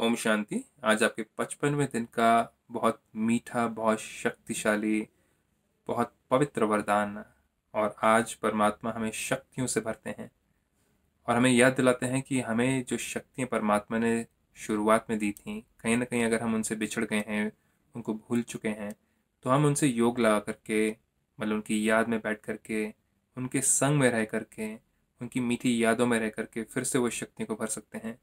ओम शांति आज आपके पचपनवें दिन का बहुत मीठा बहुत शक्तिशाली बहुत पवित्र वरदान और आज परमात्मा हमें शक्तियों से भरते हैं और हमें याद दिलाते हैं कि हमें जो शक्तियाँ परमात्मा ने शुरुआत में दी थी कहीं ना कहीं अगर हम उनसे बिछड़ गए हैं उनको भूल चुके हैं तो हम उनसे योग लगा करके मतलब उनकी याद में बैठ करके उनके संग में रह करके उनकी मीठी यादों में रह करके फिर से वो शक्तियों को भर सकते हैं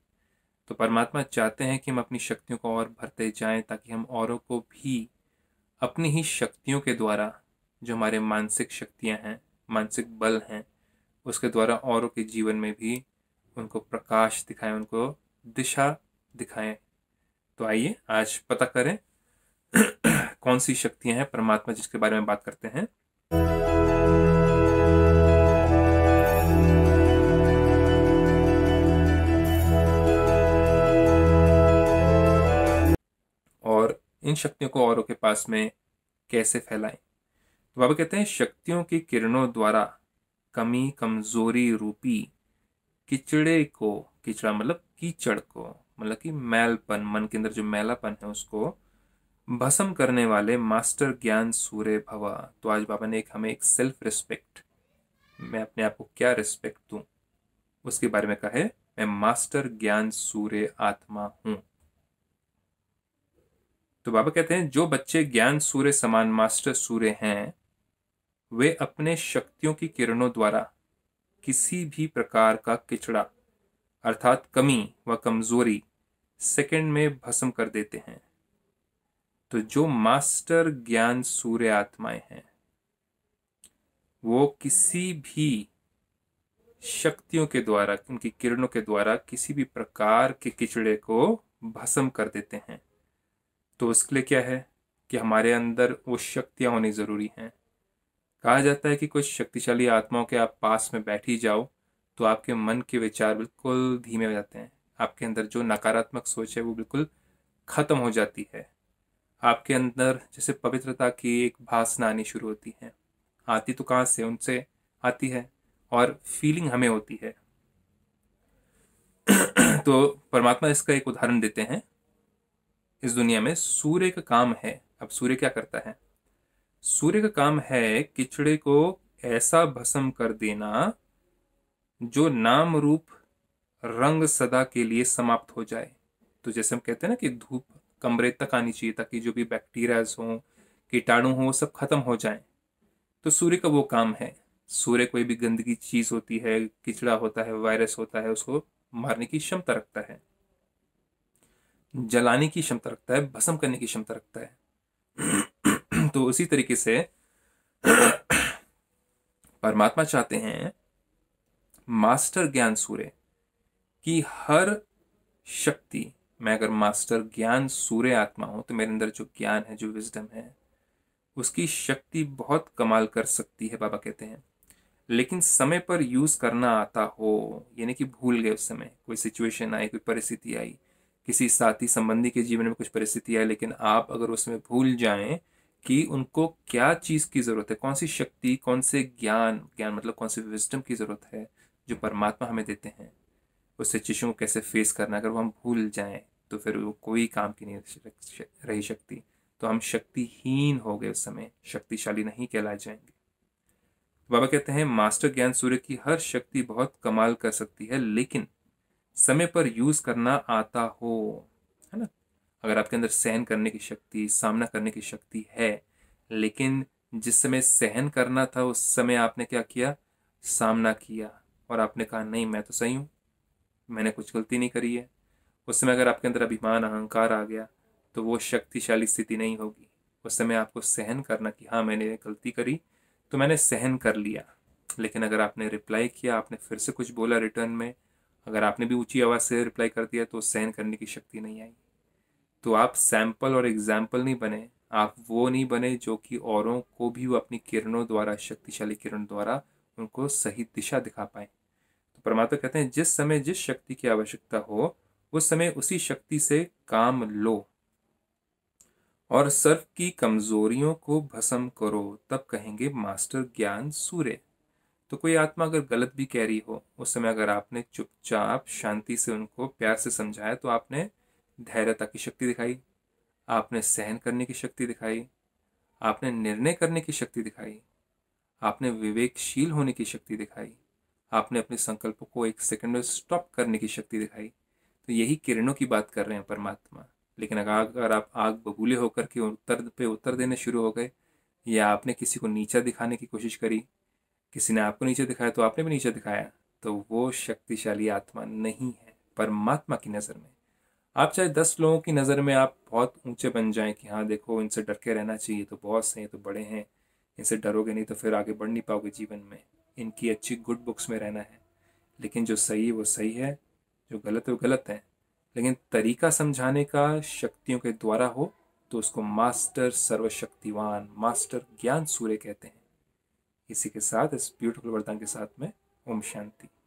तो परमात्मा चाहते हैं कि हम अपनी शक्तियों को और भरते जाएं ताकि हम औरों को भी अपनी ही शक्तियों के द्वारा जो हमारे मानसिक शक्तियां हैं मानसिक बल हैं उसके द्वारा औरों के जीवन में भी उनको प्रकाश दिखाएं उनको दिशा दिखाएं तो आइए आज पता करें कौन सी शक्तियां हैं परमात्मा जिसके बारे में बात करते हैं इन शक्तियों को औरों के पास में कैसे फैलाएं तो बाबा कहते हैं शक्तियों की किरणों द्वारा कमी कमजोरी रूपी किचड़े को किचड़ा मतलब कीचड़ को मतलब कि मैलपन मन के अंदर जो मैलापन है उसको भस्म करने वाले मास्टर ज्ञान सूर्य भवा तो आज बाबा ने एक हमें एक सेल्फ रिस्पेक्ट मैं अपने आप को क्या रिस्पेक्ट दूँ उसके बारे में कहे मैं मास्टर ज्ञान सूर्य आत्मा हूँ तो बाबा कहते हैं जो बच्चे ज्ञान सूर्य समान मास्टर सूर्य हैं वे अपने शक्तियों की किरणों द्वारा किसी भी प्रकार का किचड़ा अर्थात कमी व कमजोरी सेकंड में भस्म कर देते हैं तो जो मास्टर ज्ञान सूर्य आत्माएं हैं वो किसी भी शक्तियों के द्वारा उनकी किरणों के द्वारा किसी भी प्रकार के किचड़े को भस्म कर देते हैं तो उसके लिए क्या है कि हमारे अंदर वो शक्तियाँ होनी ज़रूरी हैं कहा जाता है कि कुछ शक्तिशाली आत्माओं के आप पास में बैठ ही जाओ तो आपके मन के विचार बिल्कुल धीमे हो जाते हैं आपके अंदर जो नकारात्मक सोच है वो बिल्कुल ख़त्म हो जाती है आपके अंदर जैसे पवित्रता की एक भाषण आनी शुरू होती है आती तो कहाँ से उनसे आती है और फीलिंग हमें होती है तो परमात्मा इसका एक उदाहरण देते हैं इस दुनिया में सूर्य का काम है अब सूर्य क्या करता है सूर्य का काम है किचड़े को ऐसा भस्म कर देना जो नाम रूप रंग सदा के लिए समाप्त हो जाए तो जैसे हम कहते हैं ना कि धूप कमरे तक आनी चाहिए ताकि जो भी बैक्टीरियाज हों कीटाणु हों वो सब खत्म हो जाए तो सूर्य का वो काम है सूर्य कोई भी गंदगी चीज़ होती है किचड़ा होता है वायरस होता है उसको मारने की क्षमता रखता है जलाने की क्षमता रखता है भस्म करने की क्षमता रखता है तो उसी तरीके से परमात्मा चाहते हैं मास्टर ज्ञान सूर्य कि हर शक्ति मैं अगर मास्टर ज्ञान सूर्य आत्मा हूं तो मेरे अंदर जो ज्ञान है जो विजडम है उसकी शक्ति बहुत कमाल कर सकती है बाबा कहते हैं लेकिन समय पर यूज करना आता हो यानी कि भूल गए उस समय कोई सिचुएशन आई कोई परिस्थिति आई किसी साथी संबंधी के जीवन में कुछ परिस्थिति आए लेकिन आप अगर उसमें भूल जाएं कि उनको क्या चीज़ की ज़रूरत है कौन सी शक्ति कौन से ज्ञान ज्ञान मतलब कौन से विजडम की ज़रूरत है जो परमात्मा हमें देते हैं उस सिचुएशन को कैसे फेस करना अगर वो हम भूल जाएं तो फिर वो कोई काम की नहीं रही शक्ति तो हम शक्तिहीन हो गए उस समय शक्तिशाली नहीं कहलाए जाएंगे बाबा कहते हैं मास्टर ज्ञान सूर्य की हर शक्ति बहुत कमाल कर सकती है लेकिन समय पर यूज़ करना आता हो है ना अगर आपके अंदर सहन करने की शक्ति सामना करने की शक्ति है लेकिन जिस समय सहन करना था उस समय आपने क्या किया सामना किया और आपने कहा नहीं मैं तो सही हूँ मैंने कुछ गलती नहीं करी है उस समय अगर आपके अंदर अभिमान अहंकार आ गया तो वो शक्तिशाली स्थिति नहीं होगी उस समय आपको सहन करना कि हाँ मैंने गलती करी तो मैंने सहन कर लिया लेकिन अगर आपने रिप्लाई किया आपने फिर से कुछ बोला रिटर्न में अगर आपने भी ऊंची आवाज़ से रिप्लाई कर दिया तो सहन करने की शक्ति नहीं आई तो आप सैंपल और एग्जाम्पल नहीं बने आप वो नहीं बने जो कि औरों को भी वो अपनी किरणों द्वारा शक्तिशाली किरण द्वारा उनको सही दिशा दिखा पाए तो परमात्मा कहते हैं जिस समय जिस शक्ति की आवश्यकता हो उस समय उसी शक्ति से काम लो और सर्व की कमजोरियों को भस्म करो तब कहेंगे मास्टर ज्ञान सूर्य तो कोई आत्मा अगर गलत भी कह रही हो उस समय अगर आपने चुपचाप शांति से उनको प्यार से समझाया तो आपने धैर्यता की शक्ति दिखाई आपने सहन करने की शक्ति दिखाई आपने निर्णय करने की शक्ति दिखाई आपने विवेकशील होने की शक्ति दिखाई आपने अपने संकल्प को एक सेकंड में स्टॉप करने की शक्ति दिखाई तो यही किरणों की बात कर रहे हैं परमात्मा लेकिन अगर आप आग बबूले होकर के उत्तर पे उत्तर देने शुरू हो गए या आपने किसी को नीचा दिखाने की कोशिश करी किसी ने आपको नीचे दिखाया तो आपने भी नीचे दिखाया तो वो शक्तिशाली आत्मा नहीं है परमात्मा की नज़र में आप चाहे दस लोगों की नज़र में आप बहुत ऊंचे बन जाएं कि हाँ देखो इनसे डर के रहना चाहिए तो बॉस हैं तो बड़े हैं इनसे डरोगे नहीं तो फिर आगे बढ़ नहीं पाओगे जीवन में इनकी अच्छी गुड बुक्स में रहना है लेकिन जो सही है वो सही है जो गलत है वो गलत है लेकिन तरीका समझाने का शक्तियों के द्वारा हो तो उसको मास्टर सर्वशक्तिवान मास्टर ज्ञान सूर्य कहते हैं इसी के साथ इस ब्यूटीफुल वरदान के साथ में ओम शांति